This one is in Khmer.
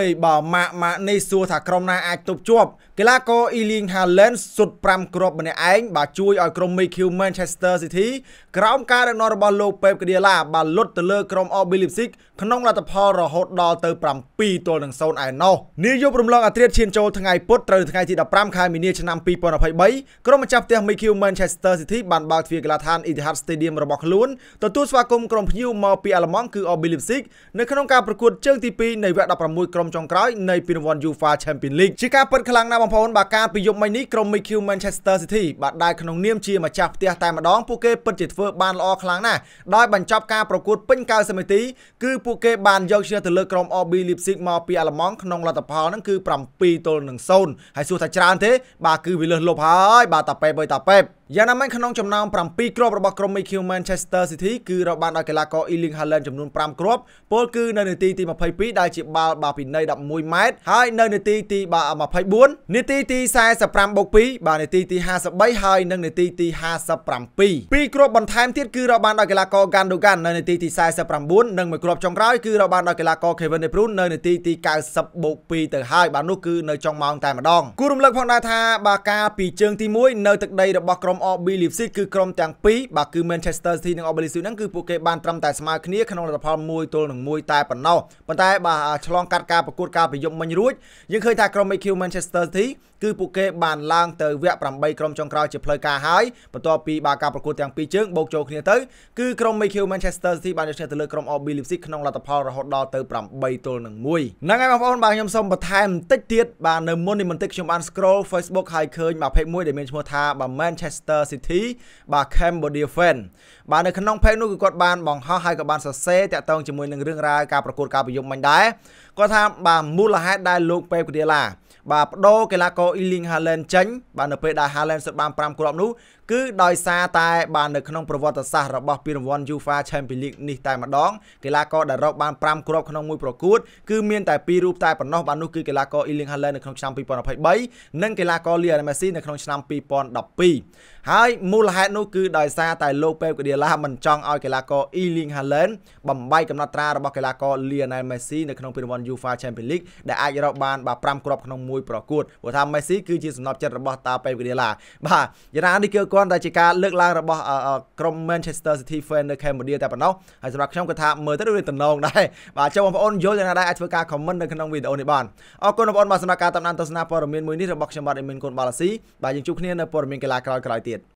យបើម៉ាក់ម៉ាក់នេះសួរថាក្រុមណាអាចទប់ជាប់កីឡាករ Erling Haaland សុទ្ធ5គ្រាប់ម្នាក់ឯងបាទជួយឲ្យក្រុម MU Manchester City ក្រោមការដឹកនាំរបស់លោក Pep Guardiola បាទលុតទៅលើក្រុម RB Leipzig ក្នុងលទ្ធផលរហូតដល់ទៅ7ទល់នឹង0ឯណោះនាយករំលងអត្រាឈានចូលថ្ងៃពុធត្រូវថ្ងៃទី15ខែមីនាឆ្នាំ2023ក្រុមម្ចាស់ផ្ទះ MU Manchester City បានបើកទ្វារកីឡាដ្ឋាន Etihad Stadium របស់ខ្លួនទទួលស្វាគមន៍ក្រុមភ្ញៀវមកពីអាល្លឺម៉ង់គឺ RB Leipzig នៅក្នុងការប្រកួតជើងទី2នៃវគ្គ16ក្រុមក្រុមចុងក្រោយនៃពានរង្វាន់ UEFA Champions League ជាការពិតខ្លាំងណាស់បងប្អូនបាទការពីយប់មិញនេះក្រុម MQ Manchester City បាទដែរក្នុងនាមជាម្ចាស់ផ្ទះតែម្ដងពួកគេពិតជាធ្វើបានល្អខ្លាំងណាស់ដោយបញ្ចប់ការប្រកួតពេញ90នាទីគឺពួកគេ បានយកឈ្នះទៅលើក្រុម RB Leipzig មកពីអាល្លឺម៉ង់ក្នុងលទ្ធផលហ្នឹងគឺ7ទល់នឹង0ហើយសួរថាច្រើនទេបាទគឺវាលើសលប់ហើយបាទតាប៉េបបើតាប៉េបយ៉ាងណាមិញក្នុងចំណោម7គ្រាប់របស់ក្រុម MQ Manchester City គឺរកបានដោយកីឡាករ Erling Haaland ចំនួន5គ្រាប់ពលគឺនៅនាទីទី22ដែលជាបាល់បាពីនៃ11ម៉ែត្រហើយនៅនាទីទី24នាទីទី45បូក2បាទនាទីទី53ហើយនិងនាទីទី57ពីរគ្រាប់បន្ថែមទៀតគឺរកបានដោយកីឡាករ Gundogan នៅនាទីទី49និងមួយគ្រាប់ចុងក្រោយគឺរកបានដោយកីឡាករ Kevin De Bruyne នៅនាទីទី90បូក2ទៅហើយបាទនោះគឺនៅចុងម៉ោងតែម្ដងគួររំលឹកផងដែរថាបាទការពីជើងទី1នៅទឹកដីរបស់ក្រុមម RB Leipzig គឺក្រុមទាំងពីរបាទគឺ Manchester City និង RB Leipzig ហ្នឹងគឺពួកគេបានត្រឹមតែស្មើគ្នាក្នុងលទ្ធផល1ទល់នឹង1តែប៉ុណ្ណោះប៉ុន្តែបាទឆ្លងកាត់ការប្រកួតការប្រយុទ្ធមិញរួចយើងឃើញថាក្រុម MQ Manchester City គឺពួកគេបានឡើងទៅវគ្គ8ក្រុមចុងក្រោយជាផ្លូវការហើយបន្ទាប់ពីបាទការប្រកួតទាំងពីរជើងបូកចូលគ្នាទៅគឺក្រុម MQ Manchester City បានយកឈ្នះទៅលើក្រុម RB Leipzig ក្នុងលទ្ធផលរហូតដល់ទៅ8ទល់នឹង1ហ្នឹងហើយបងប្អូនបាទខ្ញុំសូមបន្ថែមបន្តិចទៀតបាទនៅមុននេះបន្តិចខ្ញុំបាន scroll Facebook ហើយឃើញមកភេកមួយដែលមានឈ្មោះថាបាទ Manchester Manchester City បាទ Cambodia Fan បាទនៅក្នុង page នោះគឺគាត់បានបង្ហោះហើយក៏បានសរសេរតាក់ទងជាមួយនឹងរឿងរ៉ាវការប្រកួតការប្រយុទ្ធមិញដែរគាត់ថាបាទមូលហេតុដែលលោក Pep Guardiola បាទបដូរកីឡាករ Erling Haaland ចេញបាទនៅពេលដែល Haaland សុទ្ធបាន5គ្រាប់នោះគឺដោយសារតែបាទនៅក្នុងប្រវត្តិសាស្ត្ររបស់ពានរង្វាន់ UEFA Champions League នេះតែម្ដងកីឡាករដែលរកបាន5គ្រាប់ក្នុងមួយប្រកួតគឺមានតែ2រូបតែប៉ុណ្ណោះបាទនោះគឺកីឡាករ Erling Haaland នៅក្នុងឆ្នាំ2023និងកីឡាករ Lionel Messi នៅក្នុងឆ្នាំ2012ហើយមូលហេតុនោះគឺដោយសារតែលោកពេបកាឌីឡាមិនចង់ឲ្យកីឡាករអ៊ីលីងហាឡែនបំបីកំណត់ត្រារបស់កីឡាករលីណែលមេស៊ីនៅក្នុងពានរង្វាន់ UEFA Champions League ដែលអាចរកបានបាទ5គ្រាប់ក្នុងមួយប្រកួតព្រោះថាមេស៊ីគឺជាសំណប់ចិត្តរបស់តាពេបកាឌីឡាបាទយ៉ាងណានេះគឺគាត់តែជាការលើកឡើងរបស់ក្រុម Manchester City fan នៅ Cambodia តែប៉ុណ្ណោះហើយសម្រាប់ខ្ញុំគាត់ថាមើលទៅដូចតំណងដែរបាទចុះបងប្អូនយល់យ៉ាងណាដែរអាចធ្វើការ comment នៅក្នុងវីដេអូនេះបានអរគុណបងប្អូនបាទសម្រាប់ការតាមដានទស្សនាព័ត៌មានមួយនេះរបស់ខ្ញុំបាទអេមីនកូនបាឡាស៊ីបាទយើងជួបគ្នានៅព័ត៌មានកីឡាក្រោយៗទៀត